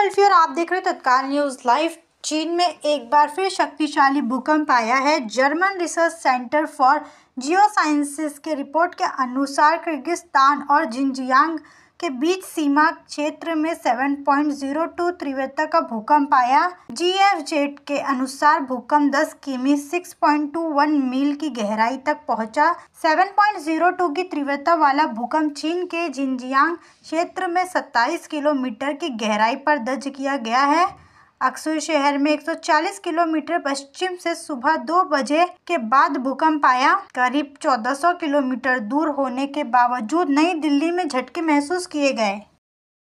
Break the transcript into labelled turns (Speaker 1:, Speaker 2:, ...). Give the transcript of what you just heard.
Speaker 1: welfare आप देख रहे तत्काल न्यूज़ लाइव चीन में एक बार फिर शक्तिशाली भूकंप आया है German research centre for geosciences के रिपोर्ट के अनुसार किर्गिस्तान और जिंजियांग के बीच सीमा क्षेत्र में 7.02 तीव्रता का भूकंप आया जेट के अनुसार भूकंप 10 किमी 6.21 मील की गहराई तक पहुंचा 7.02 की तीव्रता वाला भूकंप चीन के जिंजियांग क्षेत्र में 27 किलोमीटर की गहराई पर दर्ज किया गया है अक्सुई शहर में 140 किलोमीटर पश्चिम से सुबह दो बजे के बाद भूकंप आया करीब 1400 किलोमीटर दूर होने के बावजूद नई दिल्ली में झटके महसूस किए गए